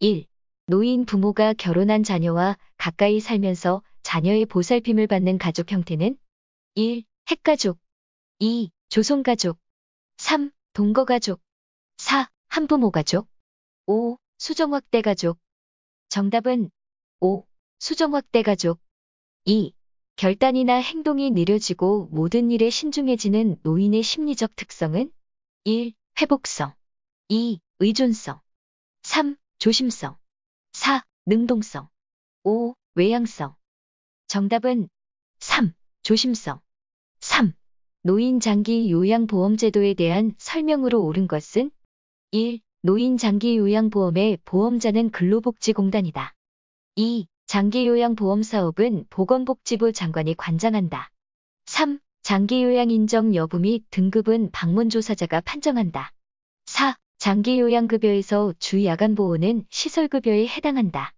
1. 노인 부모가 결혼한 자녀와 가까이 살면서 자녀의 보살핌을 받는 가족 형태는 1. 핵가족 2. 조선가족 3. 동거가족 4. 한부모가족 5. 수정확대가족 정답은 5. 수정확대가족 2. 결단이나 행동이 느려지고 모든 일에 신중해지는 노인의 심리적 특성은 1. 회복성 2. 의존성 3. 조심성. 4. 능동성. 5. 외향성. 정답은 3. 조심성. 3. 노인 장기 요양보험 제도에 대한 설명으로 옳은 것은 1. 노인 장기 요양보험의 보험자는 근로복지공단이다. 2. 장기 요양보험 사업은 보건복지부 장관이 관장한다. 3. 장기 요양 인정 여부 및 등급은 방문조사자가 판정한다. 4. 장기 요양급여에서 주 야간보호는 시설급여에 해당한다.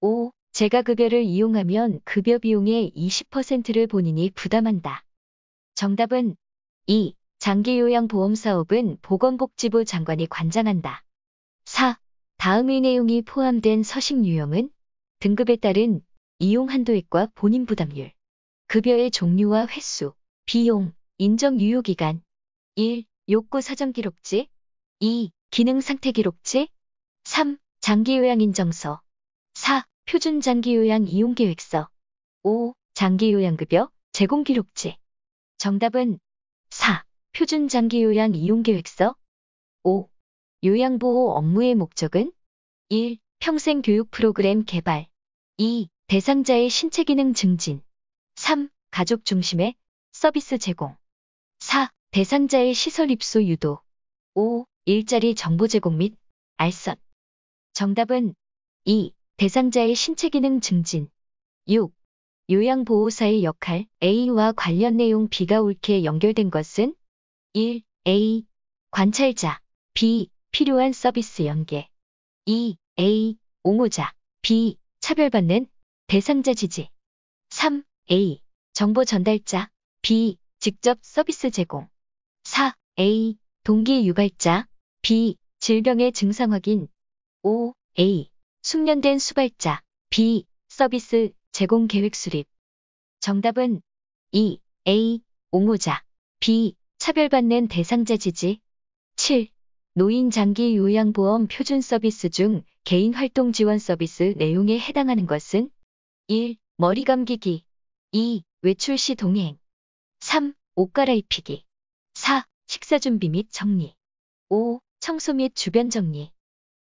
5. 제가급여를 이용하면 급여 비용의 20%를 본인이 부담한다. 정답은 2. 장기요양보험 사업은 보건복지부 장관이 관장한다. 4. 다음의 내용이 포함된 서식 유형은 등급에 따른 이용 한도액과 본인 부담률, 급여의 종류와 횟수, 비용, 인정 유효기간 1. 욕구 사정 기록지 2. 기능상태 기록지 3. 장기요양 인정서 4. 표준 장기요양 이용계획서 5. 장기요양급여 제공기록지 정답은 4. 표준 장기요양 이용계획서 5. 요양보호 업무의 목적은 1. 평생 교육 프로그램 개발 2. 대상자의 신체 기능 증진 3. 가족 중심의 서비스 제공 4. 대상자의 시설 입소 유도 5. 일자리 정보 제공 및 알선. 정답은 2. 대상자의 신체 기능 증진. 6. 요양보호사의 역할 A와 관련 내용 B가 옳게 연결된 것은 1. A. 관찰자 B. 필요한 서비스 연계 2. A. 옹호자 B. 차별받는 대상자 지지 3. A. 정보 전달자 B. 직접 서비스 제공 4. A. 동기 유발자 B. 질병의 증상 확인. 5. A. 숙련된 수발자. B. 서비스 제공 계획 수립. 정답은 2. E, A. 옹호자. B. 차별받는 대상자 지지. 7. 노인 장기 요양보험 표준 서비스 중 개인 활동 지원 서비스 내용에 해당하는 것은 1. 머리 감기기 2. 외출 시 동행 3. 옷 갈아입히기 4. 식사 준비 및 정리 5. 청소 및 주변 정리.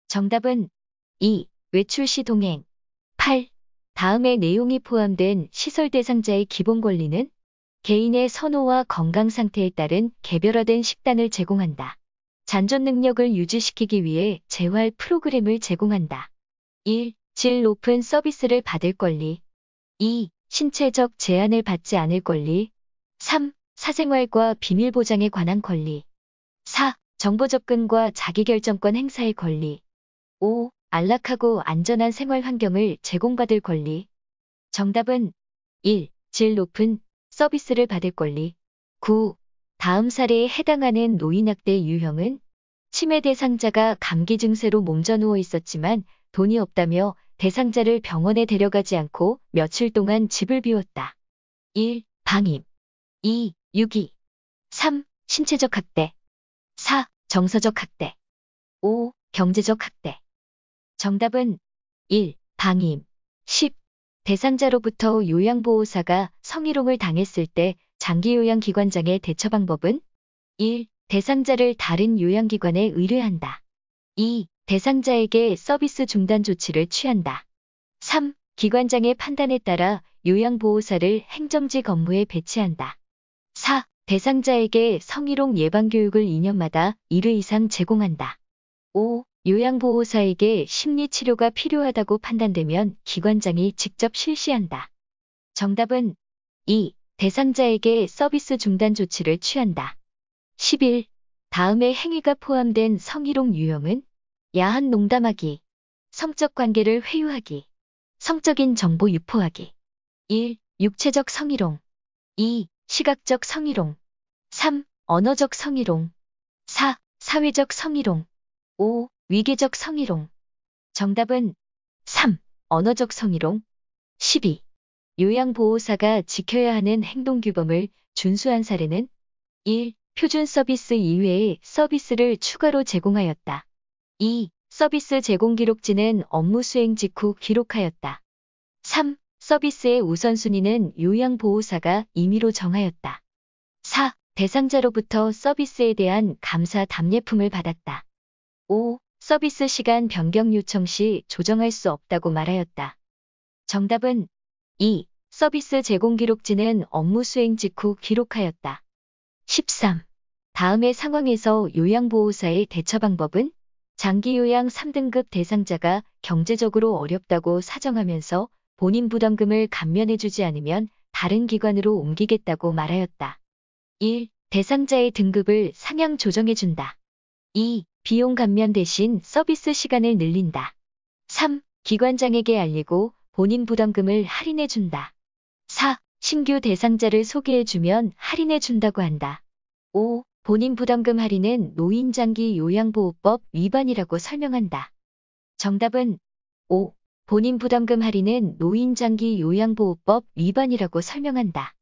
정답은 2. 외출 시 동행. 8. 다음의 내용이 포함된 시설 대상자의 기본 권리는 개인의 선호와 건강 상태에 따른 개별화된 식단을 제공한다. 잔존 능력을 유지시키기 위해 재활 프로그램을 제공한다. 1. 질 높은 서비스를 받을 권리. 2. 신체적 제한을 받지 않을 권리. 3. 사생활과 비밀 보장에 관한 권리. 4. 정보 접근과 자기결정권 행사의 권리. 5. 안락하고 안전한 생활 환경을 제공받을 권리. 정답은 1. 질 높은 서비스를 받을 권리. 9. 다음 사례에 해당하는 노인학대 유형은 치매 대상자가 감기 증세로 몸져 누워 있었지만 돈이 없다며 대상자를 병원에 데려가지 않고 며칠 동안 집을 비웠다. 1. 방임 2. 유기 3. 신체적 학대 4. 정서적 학대. 5. 경제적 학대. 정답은 1. 방임. 10. 대상자로부터 요양보호사가 성희롱을 당했을 때 장기요양기관장의 대처 방법은 1. 대상자를 다른 요양기관에 의뢰한다. 2. 대상자에게 서비스 중단 조치를 취한다. 3. 기관장의 판단에 따라 요양보호사를 행정직 업무에 배치한다. 4. 대상자에게 성희롱 예방교육을 2년마다 1회 이상 제공한다. 5. 요양보호사에게 심리치료가 필요하다고 판단되면 기관장이 직접 실시한다. 정답은 2. 대상자에게 서비스 중단 조치를 취한다. 11. 다음의 행위가 포함된 성희롱 유형은 야한 농담하기, 성적 관계를 회유하기, 성적인 정보 유포하기. 1. 육체적 성희롱. 2. 시각적 성희롱 3. 언어적 성희롱 4. 사회적 성희롱 5. 위계적 성희롱 정답은 3. 언어적 성희롱 12. 요양보호사가 지켜야 하는 행동규범을 준수한 사례는 1. 표준 서비스 이외의 서비스를 추가로 제공하였다. 2. 서비스 제공 기록지는 업무 수행 직후 기록하였다. 3. 서비스의 우선순위는 요양보호사가 임의로 정하였다. 4. 대상자로부터 서비스에 대한 감사 답례품을 받았다. 5. 서비스 시간 변경 요청 시 조정할 수 없다고 말하였다. 정답은 2. 서비스 제공 기록지는 업무 수행 직후 기록하였다. 13. 다음의 상황에서 요양보호사의 대처 방법은 장기요양 3등급 대상자가 경제적으로 어렵다고 사정하면서 본인 부담금을 감면해주지 않으면 다른 기관으로 옮기겠다고 말하였다. 1. 대상자의 등급을 상향 조정해준다. 2. 비용 감면 대신 서비스 시간을 늘린다. 3. 기관장에게 알리고 본인 부담금을 할인해준다. 4. 신규 대상자를 소개해주면 할인해준다고 한다. 5. 본인 부담금 할인은 노인장기 요양보호법 위반이라고 설명한다. 정답은 5. 본인 부담금 할인은 노인장기 요양보호법 위반이라고 설명한다.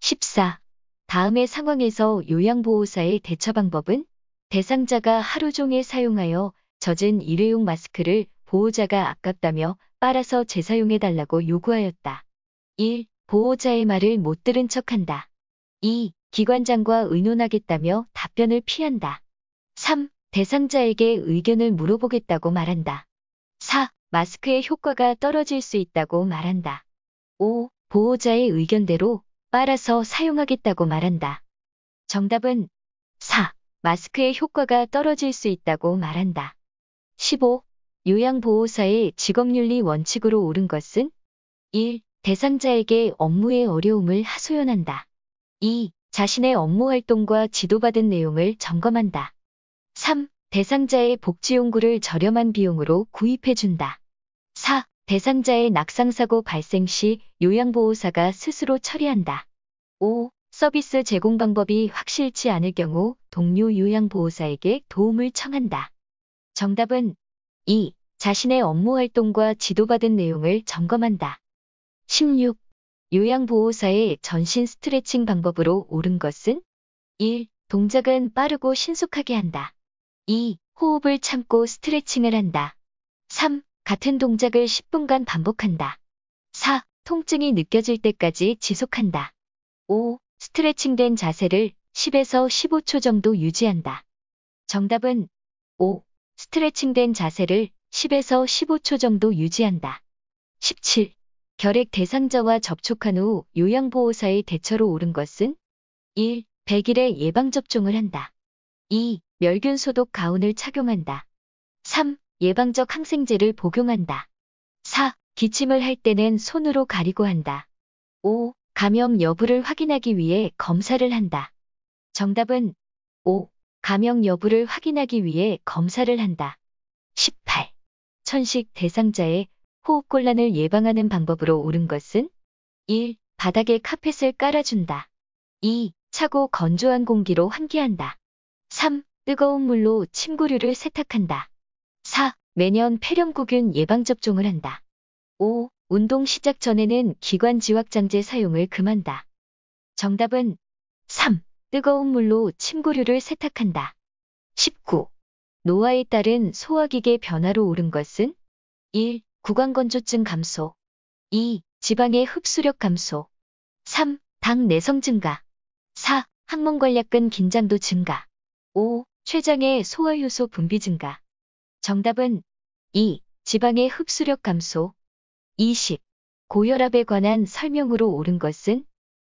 14. 다음의 상황에서 요양보호사의 대처 방법은 대상자가 하루 종일 사용하여 젖은 일회용 마스크를 보호자가 아깝다며 빨아서 재사용해달라고 요구하였다. 1. 보호자의 말을 못 들은 척한다. 2. 기관장과 의논하겠다며 답변을 피한다. 3. 대상자에게 의견을 물어보겠다고 말한다. 4. 마스크의 효과가 떨어질 수 있다고 말한다. 5. 보호자의 의견대로 빨아서 사용하겠다고 말한다. 정답은 4. 마스크의 효과가 떨어질 수 있다고 말한다. 15. 요양보호사의 직업윤리 원칙으로 옳은 것은 1. 대상자에게 업무의 어려움을 하소연한다. 2. 자신의 업무 활동과 지도받은 내용을 점검한다. 3. 대상자의 복지 용구를 저렴한 비용으로 구입해준다. 4. 대상자의 낙상사고 발생 시 요양보호사가 스스로 처리한다. 5. 서비스 제공 방법이 확실치 않을 경우 동료 요양보호사에게 도움을 청한다. 정답은 2. 자신의 업무 활동과 지도받은 내용을 점검한다. 16. 요양보호사의 전신 스트레칭 방법으로 옳은 것은 1. 동작은 빠르고 신속하게 한다. 2. 호흡을 참고 스트레칭을 한다. 3. 같은 동작을 10분간 반복한다. 4. 통증이 느껴질 때까지 지속한다. 5. 스트레칭된 자세를 10에서 15초 정도 유지한다. 정답은 5. 스트레칭된 자세를 10에서 15초 정도 유지한다. 17. 결핵 대상자와 접촉한 후 요양보호사의 대처로 오른 것은 1. 100일에 예방접종을 한다. 2. 멸균 소독 가운을 착용한다. 3. 예방적 항생제를 복용한다. 4. 기침을 할 때는 손으로 가리고 한다. 5. 감염 여부를 확인하기 위해 검사를 한다. 정답은 5. 감염 여부를 확인하기 위해 검사를 한다. 18. 천식 대상자의 호흡곤란을 예방하는 방법으로 옳은 것은 1. 바닥에 카펫을 깔아준다. 2. 차고 건조한 공기로 환기한다. 3. 뜨거운 물로 침구류를 세탁한다. 4. 매년 폐렴구균 예방접종을 한다. 5. 운동 시작 전에는 기관지확장제 사용을 금한다. 정답은 3. 뜨거운 물로 침구류를 세탁한다. 19. 노화에 따른 소화기계 변화로 오른 것은 1. 구강건조증 감소 2. 지방의 흡수력 감소 3. 당 내성 증가 4. 항문관략근 긴장도 증가 5. 췌장의 소화효소 분비 증가 정답은 2. 지방의 흡수력 감소 20. 고혈압에 관한 설명으로 옳은 것은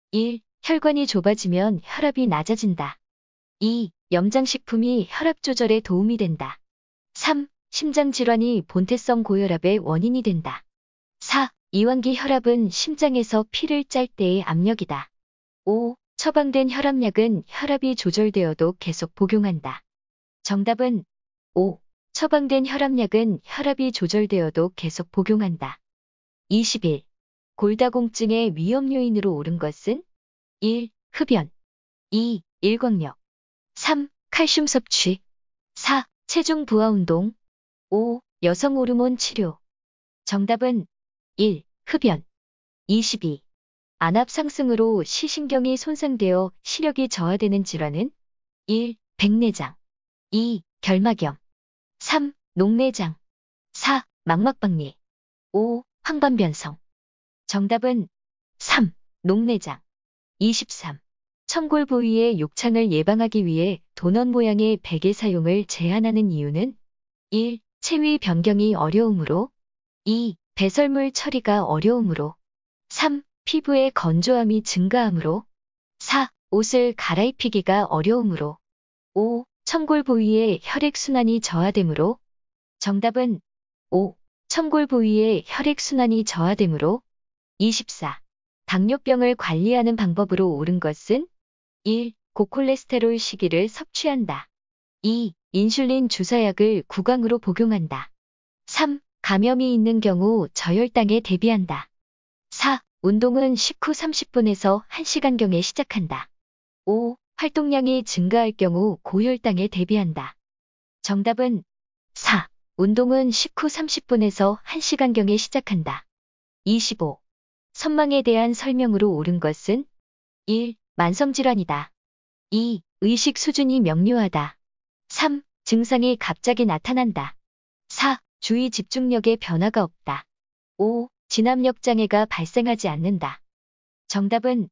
1. 혈관이 좁아지면 혈압이 낮아진다. 2. 염장식품이 혈압 조절에 도움이 된다. 3. 심장질환이 본태성 고혈압의 원인이 된다. 4. 이완기 혈압은 심장에서 피를 짤 때의 압력이다. 5. 처방된 혈압약은 혈압이 조절되어도 계속 복용한다. 정답은 5. 처방된 혈압약은 혈압이 조절되어도 계속 복용한다. 21. 골다공증의 위험 요인으로 오른 것은 1. 흡연 2. 일광력 3. 칼슘 섭취 4. 체중 부하 운동 5. 여성 호르몬 치료 정답은 1. 흡연 22. 안압 상승으로 시신경이 손상되어 시력이 저하되는 질환은 1. 백내장 2. 결막염 3. 녹내장 4. 망막박리 5. 황반변성 정답은 3. 녹내장 23. 청골 부위의 욕창을 예방하기 위해 도넛 모양의 베개 사용을 제한하는 이유는 1. 체위 변경이 어려움으로 2. 배설물 처리가 어려움으로 3. 피부의 건조함이 증가함으로 4. 옷을 갈아입히기가 어려움으로 5. 청골 부위의 혈액순환이 저하되므로 정답은 5. 청골 부위의 혈액순환이 저하되므로 24. 당뇨병을 관리하는 방법으로 옳은 것은 1. 고콜레스테롤 시기를 섭취한다. 2. 인슐린 주사약을 구강으로 복용한다. 3. 감염이 있는 경우 저혈당에 대비한다. 4. 운동은 19, 30분에서 1시간경에 시작한다. 5. 활동량이 증가할 경우 고혈당에 대비한다. 정답은 4. 운동은 식후 30분에서 1시간경에 시작한다. 25. 선망에 대한 설명으로 옳은 것은 1. 만성질환이다. 2. 의식 수준이 명료하다. 3. 증상이 갑자기 나타난다. 4. 주의 집중력에 변화가 없다. 5. 진압력 장애가 발생하지 않는다. 정답은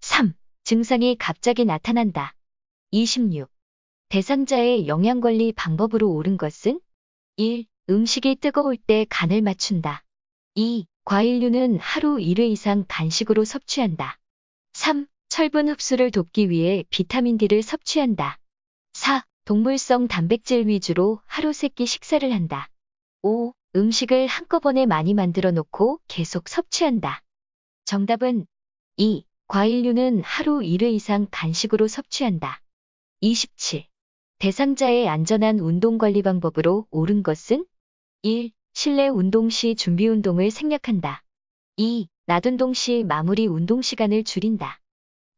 3. 증상이 갑자기 나타난다. 26. 대상자의 영양관리 방법으로 옳은 것은 1. 음식이 뜨거울 때 간을 맞춘다. 2. 과일류는 하루 1회 이상 간식으로 섭취한다. 3. 철분 흡수를 돕기 위해 비타민 D를 섭취한다. 4. 동물성 단백질 위주로 하루 3끼 식사를 한다. 5. 음식을 한꺼번에 많이 만들어 놓고 계속 섭취한다. 정답은 2. 과일류는 하루 1회 이상 간식으로 섭취한다. 27. 대상자의 안전한 운동 관리 방법으로 옳은 것은 1. 실내 운동 시 준비 운동을 생략한다. 2. 낮운동 시 마무리 운동 시간을 줄인다.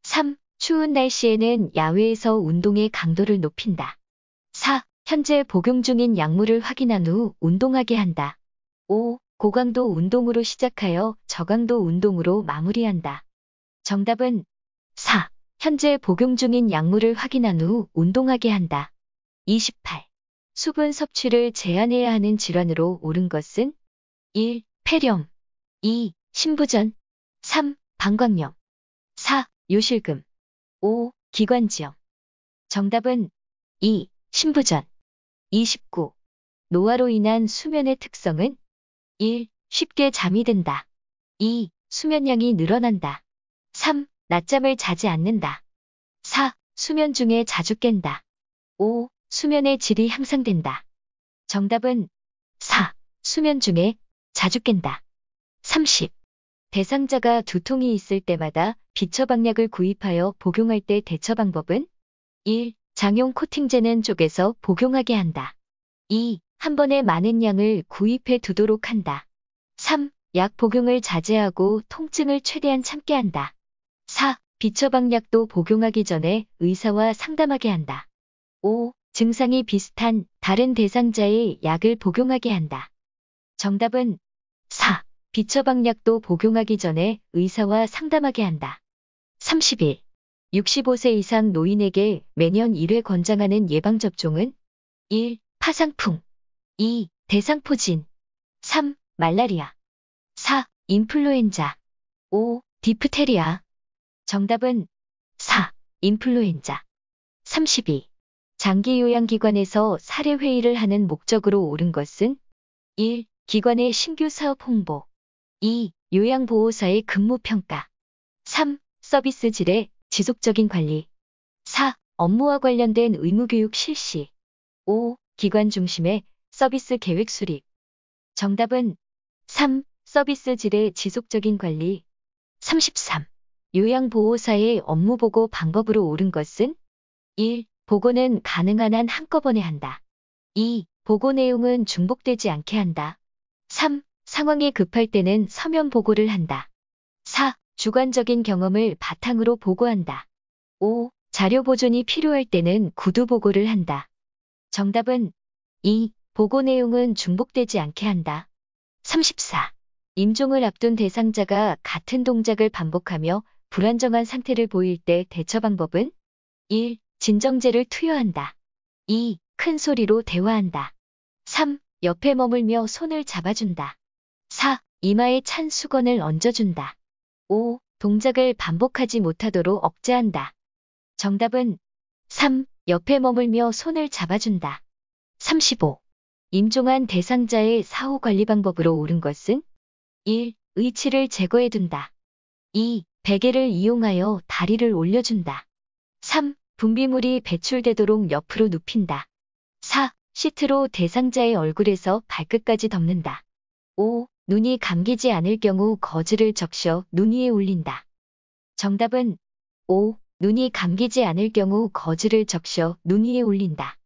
3. 추운 날씨에는 야외에서 운동의 강도를 높인다. 4. 현재 복용 중인 약물을 확인한 후 운동하게 한다. 5. 고강도 운동으로 시작하여 저강도 운동으로 마무리한다. 정답은 4. 현재 복용 중인 약물을 확인한 후 운동하게 한다. 28. 수분 섭취를 제한해야 하는 질환으로 옳은 것은 1. 폐렴 2. 신부전 3. 방광염 4. 요실금 5. 기관지염 정답은 2. 신부전 29. 노화로 인한 수면의 특성은 1. 쉽게 잠이 든다. 2. 수면량이 늘어난다. 3. 낮잠을 자지 않는다. 4. 수면 중에 자주 깬다. 5. 수면의 질이 향상된다. 정답은 4. 수면 중에 자주 깬다. 30. 대상자가 두통이 있을 때마다 비처방약을 구입하여 복용할 때 대처 방법은 1. 장용 코팅제는 쪽에서 복용하게 한다. 2. 한 번에 많은 양을 구입해 두도록 한다. 3. 약 복용을 자제하고 통증을 최대한 참게 한다. 4. 비처방약도 복용하기 전에 의사와 상담하게 한다. 5. 증상이 비슷한 다른 대상자의 약을 복용하게 한다. 정답은 4. 비처방약도 복용하기 전에 의사와 상담하게 한다. 31. 65세 이상 노인에게 매년 1회 권장하는 예방접종은 1. 파상풍 2. 대상포진 3. 말라리아 4. 인플루엔자 5. 디프테리아 정답은 4. 인플루엔자 32. 장기 요양기관에서 사례회의를 하는 목적으로 옳은 것은 1. 기관의 신규 사업 홍보 2. 요양보호사의 근무평가 3. 서비스 질의 지속적인 관리 4. 업무와 관련된 의무교육 실시 5. 기관 중심의 서비스 계획 수립 정답은 3. 서비스 질의 지속적인 관리 33. 요양보호사의 업무보고 방법으로 옳은 것은 1. 보고는 가능한 한 한꺼번에 한다. 2. 보고 내용은 중복되지 않게 한다. 3. 상황이 급할 때는 서면 보고를 한다. 4. 주관적인 경험을 바탕으로 보고한다. 5. 자료 보존이 필요할 때는 구두 보고를 한다. 정답은 2. 보고 내용은 중복되지 않게 한다. 34. 임종을 앞둔 대상자가 같은 동작을 반복하며 불안정한 상태를 보일 때 대처 방법은 1. 진정제를 투여한다. 2. 큰 소리로 대화한다. 3. 옆에 머물며 손을 잡아준다. 4. 이마에 찬 수건을 얹어준다. 5. 동작을 반복하지 못하도록 억제한다. 정답은 3. 옆에 머물며 손을 잡아준다. 35. 임종한 대상자의 사후 관리 방법으로 옳은 것은 1. 의치를 제거해둔다. 2. 베개를 이용하여 다리를 올려준다. 3. 분비물이 배출되도록 옆으로 눕힌다. 4. 시트로 대상자의 얼굴에서 발끝까지 덮는다. 5. 눈이 감기지 않을 경우 거즈를 적셔 눈 위에 올린다. 정답은 5. 눈이 감기지 않을 경우 거즈를 적셔 눈 위에 올린다.